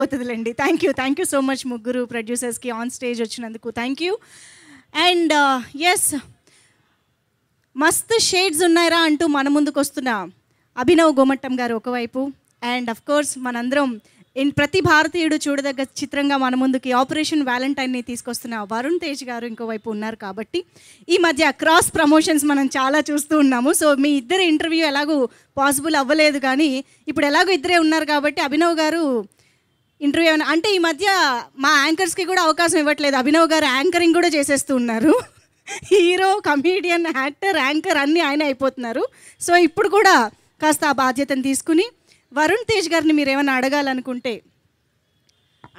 పోతుందిలేండి thank you thank you so much ముగ్గురు ప్రొడ్యూసర్స్కి on stage వచ్చినందుకు థ్యాంక్ యూ అండ్ ఎస్ మస్తు షేడ్స్ ఉన్నాయరా అంటూ మన ముందుకు వస్తున్న అభినవ్ గోమట్టం గారు ఒకవైపు అండ్ అఫ్ కోర్స్ మనందరం ఇన్ ప్రతి భారతీయుడు చూడదగ్గ చిత్రంగా మన ముందుకి ఆపరేషన్ వ్యాలంటైన్ని తీసుకొస్తున్న వరుణ్ తేజ్ గారు ఇంకోవైపు ఉన్నారు కాబట్టి ఈ మధ్య క్రాస్ ప్రమోషన్స్ మనం చాలా చూస్తూ ఉన్నాము సో మీ ఇద్దరు ఇంటర్వ్యూ ఎలాగూ పాసిబుల్ అవ్వలేదు కానీ ఇప్పుడు ఎలాగో ఇద్దరే ఉన్నారు కాబట్టి అభినవ్ గారు ఇంటర్వ్యూ ఏమైనా అంటే ఈ మధ్య మా యాంకర్స్కి కూడా అవకాశం ఇవ్వట్లేదు అభినవ్ గారు యాంకరింగ్ కూడా చేసేస్తూ ఉన్నారు హీరో కమీడియన్ యాక్టర్ యాంకర్ అన్నీ ఆయన అయిపోతున్నారు సో ఇప్పుడు కూడా కాస్త ఆ బాధ్యతను తీసుకుని వరుణ్ తేజ్ గారిని మీరు ఏమైనా అడగాలనుకుంటే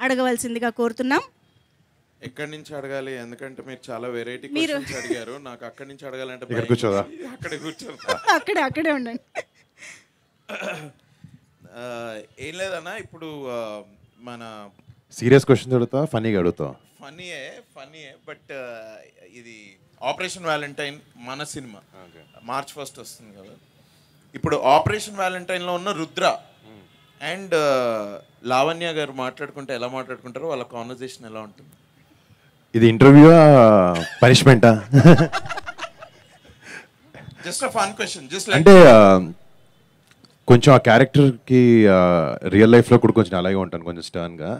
అడగవలసిందిగా కోరుతున్నాం ఎక్కడి నుంచి అడగాలి ఎందుకంటే మీరు చాలా వెరైటీ మీరు అడిగారు నాకు అక్కడి నుంచి అడగాలంటే కూర్చోదా అక్కడ కూర్చోదా అక్కడే అక్కడే ఉండండి ఏం లేదన్నా ఇప్పుడు మన సీరియస్ క్వశ్చన్ అడుగుతా ఫనీగా అడుగుతా ఫనీయే ఫనీయే బట్ ఇది ఆపరేషన్ వ్యాలంటైన్ మన సినిమా మార్చ్ ఫస్ట్ వస్తుంది కదా ఇప్పుడు ఆపరేషన్ వ్యాలంటైన్లో ఉన్న రుద్ర hmm. అండ్ లావణ్య గారు మాట్లాడుకుంటే ఎలా మాట్లాడుకుంటారో వాళ్ళ కాన్వర్జేషన్ ఎలా ఉంటుంది ఇది ఇంటర్వ్యూ పనిష్మెంటా జస్ట్ ఫన్ క్వశ్చన్ జస్ట్ అంటే కొంచెం ఆ క్యారెక్టర్కి రియల్ లైఫ్లో కూడా కొంచెం అలాగే ఉంటాను కొంచెం స్టర్న్గా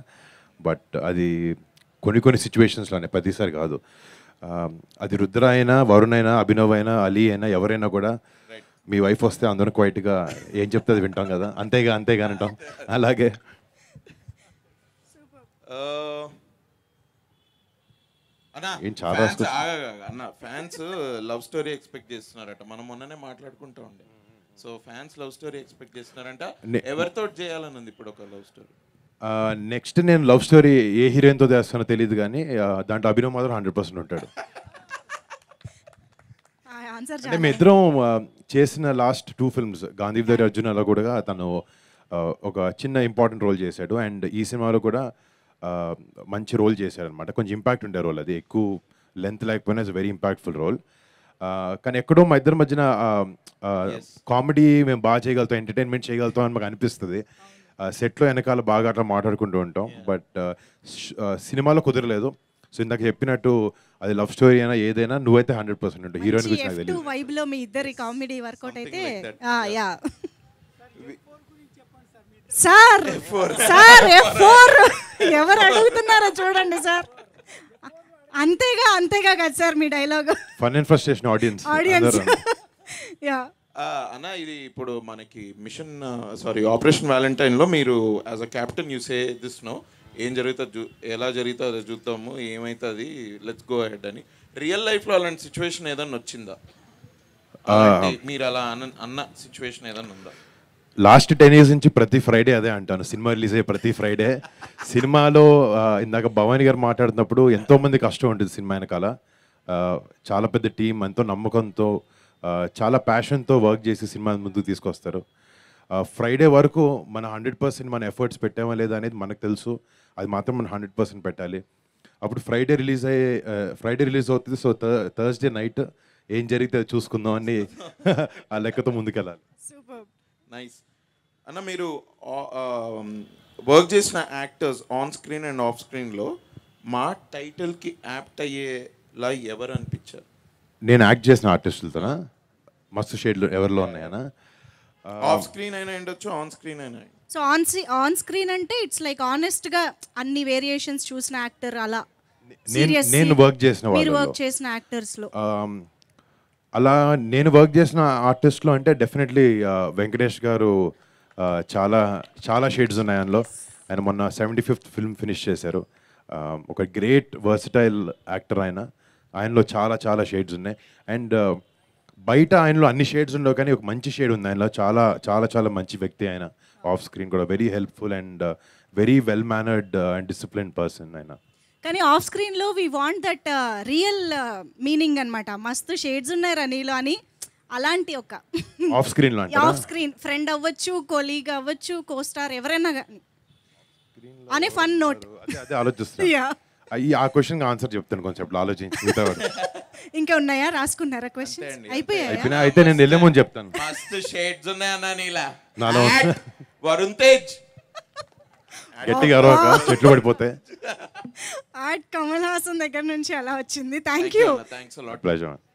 బట్ అది కొన్ని కొన్ని సిచ్యువేషన్స్లోనే ప్రతిసారి కాదు అది రుద్ర అయినా వరుణ్ అయినా అభినవ్ అయినా అలీ అయినా ఎవరైనా కూడా మీ వైఫ్ వస్తే అందరం క్వైట్గా ఏం చెప్తే అది వింటాం కదా అంతేగా అంతేగా అంటాం అలాగే అన్న ఫ్యాన్స్ లవ్ స్టోరీ ఎక్స్పెక్ట్ చేస్తున్నారట మనం మొన్ననే మాట్లాడుకుంటా ఉండే so fans love story expect చేస్తున్నారంట ఎవరితో చేయాలని ఉంది ఇప్పుడు ఒక లవ్ స్టోరీ నెక్స్ట్ నేను లవ్ స్టోరీ ఏ హీరోయిన్తో చేస్తానో తెలియదు కానీ దాంట్లో అభినవ్ మాత్రం హండ్రెడ్ పర్సెంట్ ఉంటాడు అంటే మీ ఇద్దరం చేసిన లాస్ట్ టూ ఫిల్మ్స్ గాంధీ దగ్గర అర్జునలో కూడా తను ఒక చిన్న ఇంపార్టెంట్ రోల్ చేశాడు అండ్ ఈ సినిమాలో కూడా మంచి రోల్ చేశాడు అనమాట కొంచెం ఇంపాక్ట్ ఉండే రోల్ అది ఎక్కువ లెంత్ లేకపోయినా ఇట్స్ వెరీ ఇంపాక్ట్ఫుల్ రోల్ కానీ ఎక్కడో మా ఇద్దరి మధ్యన కామెడీ మేము బాగా చేయగలుగుతాం ఎంటర్టైన్మెంట్ చేయగలుగుతాం అని మాకు అనిపిస్తుంది సెట్లో వెనకాల బాగా అట్లా మాట్లాడుకుంటూ ఉంటాం బట్ సినిమాలో కుదరలేదు సో ఇందాక చెప్పినట్టు అది లవ్ స్టోరీ అయినా ఏదైనా నువ్వైతే హండ్రెడ్ పర్సెంట్ ఉంటావు హీరోయిన్ గురించి నాకు తెలియదు వైబ్ లో మీ ఇద్దరి కామెడీ వర్కౌట్ అయితే యా సార్ సార్ ఎవరు అడుగుతున్నారో చూడండి సార్ అంతేగా అంతేగా కదా సార్ మీ dialogue fun and frustration audience audience yeah అన్న ఇది ఇప్పుడు మనకి మిషన్ సారీ ఆపరేషన్ వ్యాలంటైన్లో మీరు as a captain you say this no ఏం జరుగుతుంది ఎలా జరుగుతుందో చూద్దాము ఏమవుతుంది లెట్స్ గో అహెడ్ అని రియల్ లైఫ్లో అలాంటి సిచ్యువేషన్ ఏదన్నా వచ్చిందా మీరు అలా అన్న సిచ్యువేషన్ ఏదన్నా ఉందా లాస్ట్ టెన్ ఇయర్స్ నుంచి ప్రతి ఫ్రైడే అదే అంటాను సినిమా రిలీజ్ అయ్యే ప్రతి ఫ్రైడే సినిమాలో ఇందాక భవానీ గారు మాట్లాడినప్పుడు ఎంతోమంది కష్టం ఉంటుంది సినిమా వెనకాల చాలా పెద్ద టీం ఎంతో నమ్మకంతో చాలా ప్యాషన్తో వర్క్ చేసి సినిమా ముందుకు తీసుకొస్తారు ఫ్రైడే వరకు మన హండ్రెడ్ పర్సెంట్ మన ఎఫర్ట్స్ పెట్టామా లేదా అనేది మనకు తెలుసు అది మాత్రం మనం హండ్రెడ్ పర్సెంట్ పెట్టాలి అప్పుడు ఫ్రైడే రిలీజ్ అయ్యే ఫ్రైడే రిలీజ్ అవుతుంది సో థర్స్డే నైట్ ఏం జరిగితే చూసుకుందాం అని ఆ లెక్కతో ముందుకెళ్ళాలి నైస్ అన్న మీరు వర్క్ చేసిన actors on screen and off స్క్రీన్లో మా టైటిల్కి యాప్ట్ అయ్యేలా ఎవరు అనిపించారు నేను యాక్ట్ చేసిన ఆర్టిస్టులతోనా మస్తు షేడ్లు ఎవరిలో ఉన్నాయన్నా ఆఫ్ స్క్రీన్ అయినా ఉండొచ్చు ఆన్ స్క్రీన్ అయినా సో ఆన్ ఆన్ స్క్రీన్ అంటే ఇట్స్ లైక్ ఆనెస్ట్ గా అన్ని వేరియేషన్స్ చూసిన యాక్టర్ అలా నేను వర్క్ చేసిన వాళ్ళు వర్క్ చేసిన యాక్టర్స్ లో అలా నేను వర్క్ చేసిన ఆర్టిస్ట్లో అంటే డెఫినెట్లీ వెంకటేష్ uh, గారు uh, చాలా చాలా షేడ్స్ ఉన్నాయి అందులో ఆయన మొన్న సెవెంటీ ఫిఫ్త్ ఫిల్మ్ ఫినిష్ చేశారు um, ఒక గ్రేట్ వర్సిటైల్ యాక్టర్ ఆయన ఆయనలో చాలా చాలా షేడ్స్ ఉన్నాయి అండ్ uh, బయట ఆయనలో అన్ని షేడ్స్ ఉండవు కానీ ఒక మంచి షేడ్ ఉంది ఆయనలో చాలా చాలా చాలా మంచి వ్యక్తి ఆయన ఆఫ్ స్క్రీన్ కూడా very helpful and very well mannered and discipline person ఆయన కానీ ఆఫ్ స్క్రీన్లో we want that real meaning అనమాట మస్తు షేడ్స్ ఉన్నాయి రా నీలో అని అలాంటి ఒక off screen off screen friend అవ్వచ్చు కొలీగ్ అవ్వచ్చు కో స్టార్ ఎవరైనా కానీ అనే ఫన్ నోట్ అదే ఆలోచిస్తున్నా ఆ క్వశ్చన్ ఆన్సర్ చెప్తాను కొంచెం ఆలోచించి ఇంకా ఉన్నాయా రాసుకున్నారా క్వశ్చన్ అయిపోయాయి అయితే నేను వెళ్ళే ముందు చెప్తాను మస్తు షేడ్స్ ఉన్నాయన్నా నీలా నాలో వరుణ్ తేజ్ గట్టిగా చెట్లు పడిపోతాయి ఆర్ట్ కమల్ హాసన్ దగ్గర నుంచి అలా వచ్చింది థ్యాంక్ యూ థ్యాంక్స్ ప్లెజర్